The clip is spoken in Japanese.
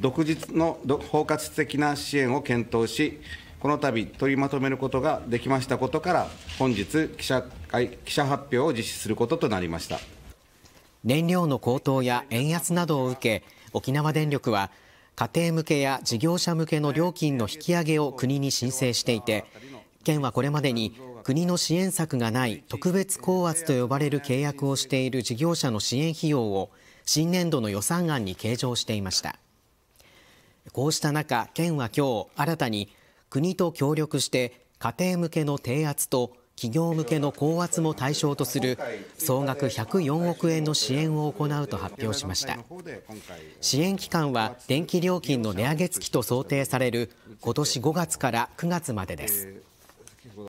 独立の包括的な支援を検討し、この度取りまとめることができましたことから、本日記者会、記者発表を実施することとなりました燃料の高騰や円安などを受け、沖縄電力は、家庭向けや事業者向けの料金の引き上げを国に申請していて、県はこれまでに国の支援策がない特別高圧と呼ばれる契約をしている事業者の支援費用を新年度の予算案に計上していました。こうした中、県は今日新たに国と協力して家庭向けの低圧と企業向けの高圧も対象とする総額104億円の支援を行うと発表しました支援期間は電気料金の値上げ付きと想定される今年5月から9月までです